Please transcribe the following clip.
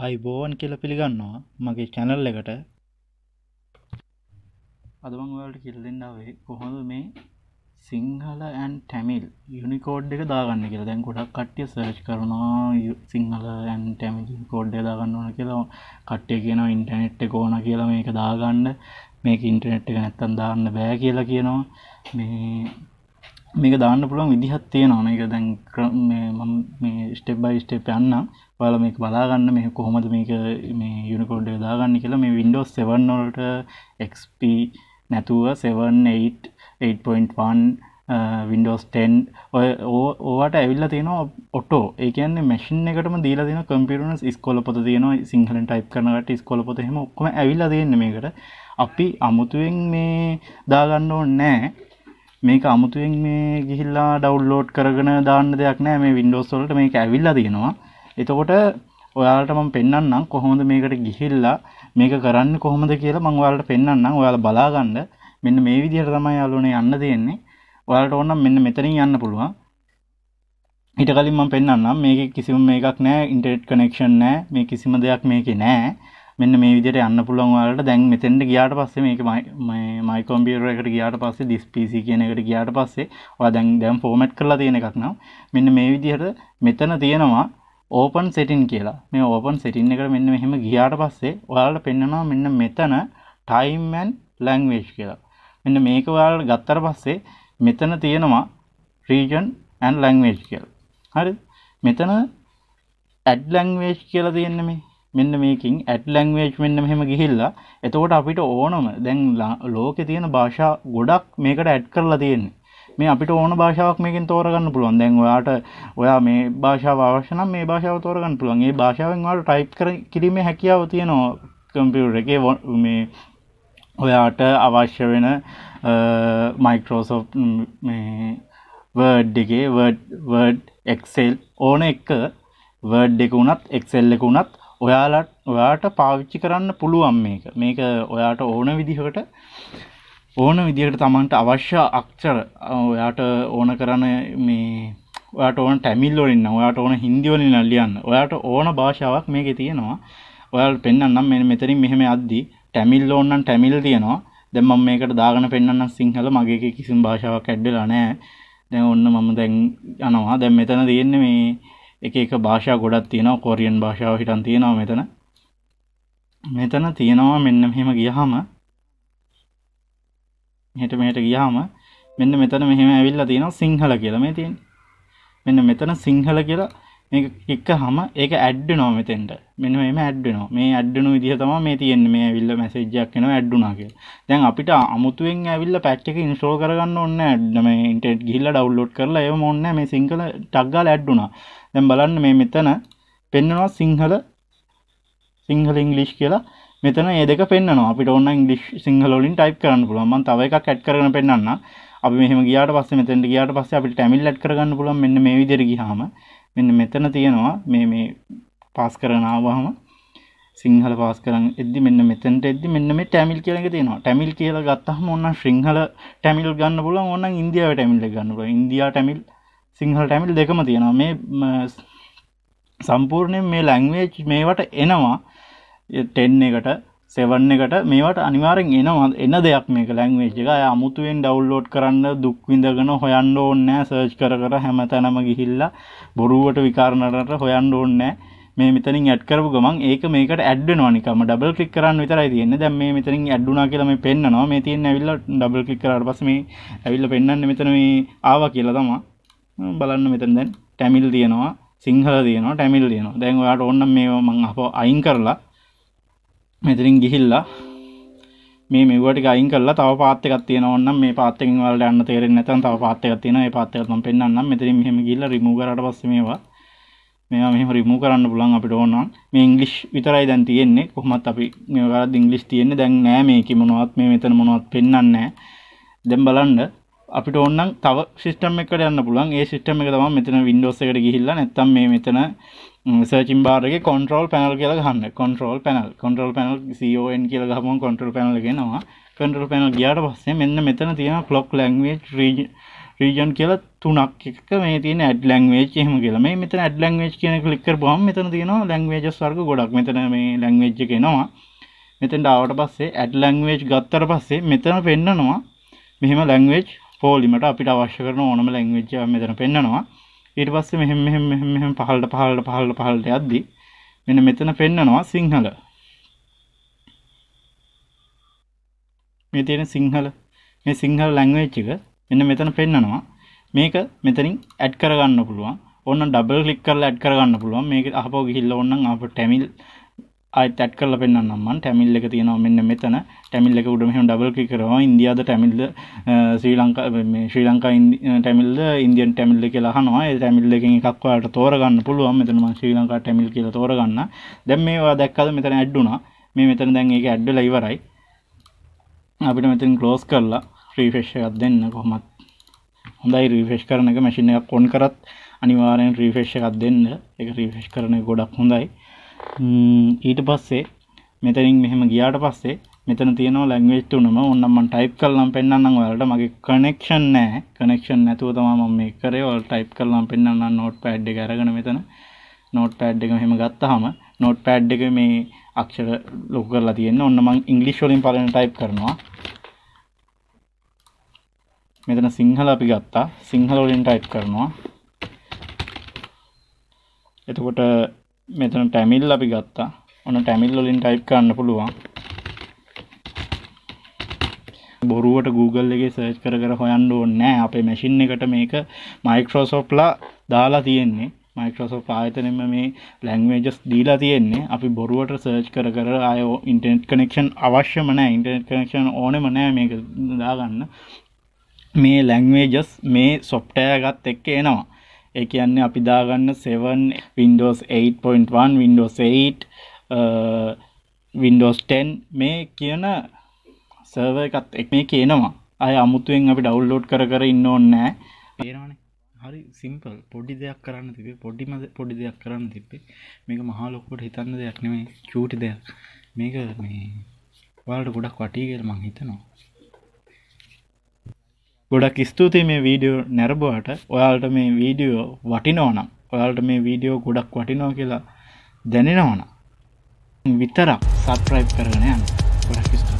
ආයිබෝවන් කියල පිළිගන්නවා මගේ චැනල් එකට අදමංවලට කිල් දෙන්නාවේ කොහොඳ මේ සිංහල ඇන් ටැමිල් යුනිකෝඩ් එක දාගන්න කියලා දැන් ගොඩක් කට්ටිය සර්ච් කරනවා සිංහල ඇන් ටැමිල් කෝඩ් දාගන්න ඕන කියලා කට්ටය කියනවා ඉන්ටනෙට් එක ඕන කියලා මේක දාගන්න මේක ඉන්ටනෙට් එක නැත්තන් දාන්න බෑ කියලා කියනවා මේ මේක දාන්න පුළුවන් විදිහත් තියෙනවා එක දැන් ස්ටෙබ් බයි ස්ටේ යන්න ඔයාල මේක බලාගන්න මේ කොහොමද මේක මේ යුනිකෝඩ් එක දාගන්න කියලා මේ වින්ඩෝ 7 නොලට XP නැතුව 78 8.1 විඩෝස් ටෙන් ඔය ඕට ඇවිල්ල තියෙන ඔටෝ ඒකන මැසින් එකටම දීල දින කම්පිරුණස් ස්කොල පොත තියන සිංහලෙන් ටයිප් කරනට ස්කොල පොතහෙම ඔක්කම ඇවිල්ල දෙන්න මේකට අපි අමුතුවෙන් මේ දාගන්න ඕ නෑ මේක අමුතුවෙන් මේ ගිහිල්ලා ඩවුන්ලෝඩ් කරගෙන දාන්න දෙයක් නෑ මේ වින්ඩෝස් වලට මේක ඇවිල්ලා තියෙනවා එතකොට ඔයාලට මම පෙන්වන්නම් කොහොමද මේකට ගිහිල්ලා මේක කරන්න කොහොමද කියලා මම ඔයාලට පෙන්වන්නම් ඔයාලා බලාගන්න මෙන්න මේ විදිහට තමයි යාළුවනේ යන්න තියෙන්නේ ඔයාලට ඕන මෙන්න මෙතනින් යන්න පුළුවන් ඊට කලින් මම පෙන්වන්නම් මේක කිසිම මේකක් නෑ ඉන්ටර්නෙට් කනෙක්ෂන් නෑ මේ කිසිම දෙයක් මේකේ නෑ මෙන්න මේ විදිට යන්න පුළුවන් වාලට දැන් මෙතෙන්ට ගියාට පස්සේ මේක මයිකොම්පියුටර් එකට ගියාට පස්සේ දිස් PC කියන එකට ගියාට පස්සේ ඔයා දැන් දැන් ෆෝමැට් කරලා තියෙන එකක් නම් මෙන්න මේ විදිහට මෙතන තියෙනවා ඕපන් සෙටින් කියලා මේ ඕපන් සෙටින් එකට මෙන්න මෙහෙම ගියාට පස්සේ ඔයාලට පෙන්වනවා මෙන්න මෙතන ටයිම් ඇන් ලැංග්වේජ් කියලා මෙන්න මේක ඔයාලට ගත්තට පස්සේ මෙතන තියෙනවා රීජන් ඇන් ලැංග්වේජ් කියලා හරි මෙතන ඇඩ් ලැංග්වේජ් කියලා තියෙන්නේ මේ මෙන්න මේකින් ඇට් ලැංවේජ් මෙන්න මෙහෙම ගිහිල්ලා එතකොට අපිට ඕනම දැන් ලෝක තියෙන භාෂා ගොඩක් මේකට ඇඩ් කරලා තියෙන්නේ මේ අපිට ඕන භාෂාවක් මේකින් තෝරගන්න පුළුවන් දැන් ඔයාට ඔයා මේ භාෂාව අවශ්‍ය නම් මේ භාෂාව තෝරගන්න පුළුවන් ඒ භාෂාවෙන් ඔයාලට ටයිප් කර කිරීමේ හැකියාව තියෙනවා කම්පියුටර් එකේ මේ ඔයාට අවශ්‍ය වෙන මයික්‍රෝසොෆ්ට් මේ වර්ඩ් එකේ වර්ඩ් එක්සෙල් ඕන එක වර්ඩ් එක වුණත් එක්සෙල් එක වුණත් ඔයාලට ඔයාට පාවිච්චි කරන්න පුළුවන් මේක මේක ඔයාට ඕන විදිහකට ඕන විදිහට තමන්ට අවශ්‍ය අක්ෂර ඔයාට ඕන කරන මේ ඔයාට ඕන ටැමිල් වලින්න ඔයාට ඕන හින්දි වලින් ලියන්න ඔයාට ඕන භාෂාවක් මේකේ තියෙනවා ඔයාලට පෙන්වන්නම් මෙන්න මෙතනින් මෙහෙම යද්දි ටැමිල් ඕන නම් ටැමිල් තියෙනවා දැන් මම මේකට දාගෙන පෙන්වන්නම් සිංහල මගේ එකේ කිසිම භාෂාවක් ඇඩ් වෙලා නැහැ දැන් ඔන්න මම දැන් යනවා දැන් මෙතන තියෙන්නේ මේ එක එක භාෂා ගොඩක් තියෙනවා කොරියන් භාෂාව හිටන් තියෙනවා මෙතන මෙතන තියෙනවා මෙන්න මෙහෙම ගියහම මෙහෙට මෙහෙට ගියාම මෙන්න මෙතන මෙහෙම ඇවිල්ලා තියෙනවා සිංහල කියලා මේ තියෙන්නේ මෙන්න මෙතන සිංහල කියලා මේක එක්කහම ඒක ඇඩ් වෙනවා මෙතෙන්ට. මෙන්න මේම ඇඩ් වෙනවා. මේ ඇඩ් වෙන විදිහ තමයි මේ තියෙන්නේ. මේ ඇවිල්ලා මැසේජ් එකක් එනවා ඇඩ් වුණා කියලා. දැන් අපිට අමුතුවෙන් ඇවිල්ලා පැච් එක ඉන්ස්ටෝල් කරගන්න ඕනේ නැහැ. මේ ඉන්ටර්නෙට් ගිහිල්ලා ඩවුන්ලෝඩ් කරලා ඒවම ඕනේ නැහැ. මේ සිංගල ටග් ගාලා ඇඩ් වුණා. දැන් බලන්න මේ මෙතන පෙන්නවා සිංහල සිංහල ඉංග්ලිෂ් කියලා මෙතන ඒ දෙක පෙන්නවා අපිට ඕන ඉංග්ලිෂ් සිංහල වලින් ටයිප් කරන්න පුළුවන් මම තව එකක් ඇඩ් කරගෙන පෙන්නන්න අපි මෙහෙම ගියාට පස්සේ මෙතෙන්ට ගියාට පස්සේ අපිට ටැමිල් ඇඩ් කරගන්න පුළුවන් මෙන්න මේ විදිහට ගියාම මෙන්න මෙතන තියෙනවා මේ මේ පාස් කරගෙන ආවම සිංහල පාස් කරන්න එද්දි මෙන්න මෙතැට එද මෙන්න මේ ටැමිල් කියලක තියෙනවා ටැමිල් කියලා ගත්තහම ඔන්න සිංහල ටැමිල් ගන්න පුලන් ඔන්න ඉන්දියාව ටැමිල්ල ගන්නවා ඉන්දයා ටැමිල් සිංහල ටැමිල් දෙකම තියෙනවා මේ සම්පූර්ණය මේ ලැංවේච් මේවට එනවා ටෙන් එකට සෙවන්න එකට මේවට අනිවාරෙන් එනවා එන්න දෙයක් මේක ලැංවේජ් එක අමුතුවෙන් ඩවල්ලෝඩ් කරන්න දුක්විඳගෙන හොයන්න ඕන්නෑ සර්ච් කර කර හැම තැනම ගිහිල්ලා බොරුවට විකාරණට හොයන්න ඕන්නෑ මේ මෙතනින් ඇඩ්කරපු ගමන් ඒක මේකට ඇඩ්නවානිකම ඩබල් කලික් කරන්න විතරයි තියන්න දැම් මේ මෙතනින් ඇඩ්ුනා කියලම පෙන්න්නවා මේ තියෙන් ඇවිල්ල ඩබල් කලික් කරට පස මේ ඇවිල්ල පෙන්න්න මෙතන මේ ආවා කියලා තමා බලන්න මෙතන දැන් ටැමිල් තියෙනවා සිංහල තියෙනවා ටැමිල් තියෙනවා දැන් ඔයාට ඕන්න මේ මං අප අයින් කරලා මෙතරින් ගිහිල්ලා මේ මෙවට අයින් කරලා තව පාත් එකක් තියෙනවා නම් මේ පාත් එකෙන් ඔයාලට යන්න තේරෙන්නේ නැත්නම් තව පාත් එකක් තියෙනවා ඒ පාත් එක මම පෙන්නන්නම් මෙතනින් මෙහෙම ගිහිල්ලා රිමූව් කරාට පස්සේ මේවා මේවා මෙහෙම රිමූ කරන්න පුළුවන් අපිට ඕන නම් මේ ඉංග්ලිෂ් විතරයි දැන් තියෙන්නේ කොහොමත් අපි මේ වරද්ද ඉංග්ලිෂ් තියෙන්නේ දැන් නෑ මේකේ මොනවත් මේ මෙතන මොනවත් පෙන්වන්නේ නෑ දැන් බලන්න අපිට ඕන්නම් තව සිිස්ටම් එකට යන්න පුළන් ඒ සිිටම එක තම මෙතන වින්ඩෝස් එකට ගිහිල්ලා නැත්තම් මේ මෙතන සර්චිම් බාරගේ කොන්ට්‍රෝල් පැනල් කියලා ගන්න control panel control panel zone කියල ගම කොන්ට්‍රල් පැනල් ගෙනවා කටල් පැනල් ගියාට පස්සේ මෙන්න මෙතන තියෙන ෆ්ලොක් ලංවේ රීජ රීජන් කියලා තුනක් එක මේ තියෙන ඇඩ් ලංවේජ් එහෙම කියලා මේ මෙතන ඇඩ් ලංවේජ් කියන ක්ලික් කරපුවම මෙතන තියෙනවා ලංවේජස් වර්ග ගොඩක් මෙතන මේ ලංවේජ් එක එනවා මෙතෙන්ට ආවට පස්සේ ඇඩ් ලංවේජ් ගත්තර පස්සේ මෙතන පෙන්නනවා මෙහෙම ලංවේජ් පෝලිමට අපිට අවශ්‍ය කරන ඕනම ලැංවිච්ච මෙතන පෙන්න්නනවා ඊට පස්සේ මෙහෙම මෙහෙම මෙහෙම මෙහෙම පහළට පහළට පහළට පහළට යද්දි මෙන්න මෙතන පෙන්න්නනවා සිංහල මේ තියෙන සිංහල මේ සිංහල ලැංවේච් එක මෙන්න මෙතන පෙන්නනවා මේක මෙතනින් ඇඩ් කරගන්න පුළුවන් ඔන්න ඩබල් ක්ලික් කරලා ඇඩ් කරගන්න පුළුවන් මේක අහපෝ ගිහිල්ලා ඕනනම් අප ටැමිල් අයිතැට් කරල පෙන්න්නම් ටැමිල් එක තියෙනවා මෙන්න මෙතන ටැමිල් එක උඩමහම ඩබල් කරවා ඉන්දියාද ටැමිල්ද ශ්‍රී ලංකා ශ්‍රී ලංකා ටැමිල්ද ඉන්දියන් ටැමිල්ල කියලා හනවා ටැමිල් එක එකක්වාට තෝරගන්න පුළුවන් මෙතනම ශ්‍රී ලංකා ටැමිල් කියල තෝරගන්න දැම් මේවා දැක්කද මෙතන ඇඩ්ඩුනා මේ මෙතන දැන් ඒක ඇඩ්ඩල ඉවරයි අපිට මෙතින් කලෝස් කරලා ්‍රීෆෙෂ්යත් දෙන්න කොහොමත් හොඳයි රීෆෙෂ් කරන එක මැසිින එක කොන් කරත් අනිවාරයෙන් ්‍රීෆෙෂ් එකත් දෙන්න එක රීෆෙෂ් කරන ගොඩක් හොඳයි ඊට පස්සේ මෙතනින් මෙහෙම ගියාට පස්සේ මෙතන තියෙනවා ලැංග්වේජ් තුනම ඕන්න මම ටයිප් කරලා පෙන්නන්නම් ඔයාලට මගේ කනෙක්ෂන් නැහැ කනෙක්ෂන් නැතුව තමයි මම මේක කරේ ඔයාලට ටයිප් කරලා පෙන්නන්නම් නෝට්පෑඩ් එක අරගෙන මෙතන නෝට්පෑඩ් එක මෙහෙම ගත්තාම නෝට්පෑඩ් එක මේ අක්ෂර ලොකු කරලා තියෙන්නේ ඔන්න මම ඉංග්‍රීසි වලින් පළවෙනි ටයිප් කරනවා මෙතන සිංහල අපි ගත්තා සිංහල වලින් ටයිප් කරනවා එතකොට මෙතන ටැමිල් අපි ගත්තා ඔන්න ටැමිල් වලින් ටයිප් කරන්න පුළුවන් බොරුවට Google එකේ සර්ච් කර කර හොයන්න ඕනේ නැහැ අපේ මැෂින් එකට මේක Microsoft ලා දාලා තියෙන්නේ මයිකෝසොෆ් ආයතනෙම මේ ලැංවේජස් දීලා තියෙන්නේ අපි බොරුවට සර්ච් කර කර අය ඉන්ටනෙට් කනෙක්ෂන් අවශ්‍යම නෑ ඉන්ටනෙට් කනෙක්ෂන් ඕනෙම නෑ මේක දාගන්න මේ ලැංවේජස් මේ සොප්ටය ගත් එක්ක එනවා ඒ කියන්නේ අපි දාගන්න 7 Windows 8.1 Windows 8 uh, Windows 10 මේ කියන සර්ව එකත් එක් මේ කියනවා අය අමුතුවෙන් අපි ඩවුල්ලෝඩ් කර කර ඉන්න ඕන්නෑ පේරවානේ හරි සිම්පල් පොඩි දෙයක් කරන්න තිබේ පොඩිම පොඩි දෙයක් කරන්න තිබේ මේක මහාලොකොට හිතන්න දෙයක් නෙමේ චූටි දෙයක් මේක මේ වලට ගොඩක් වටීගල් මං හිතනවා ගොඩක් ස්තුතියි මේ වීඩියෝ නැරබුවට ඔයාලට මේ වීඩියෝ වටිනෝනම් ඔයාලට මේ වීඩියෝ ගොඩක් වටිනෝ කියලා දැනෙනවන විතරක් සත්‍රයිප් කරගෙන යන්න ගොඩක් ස්තු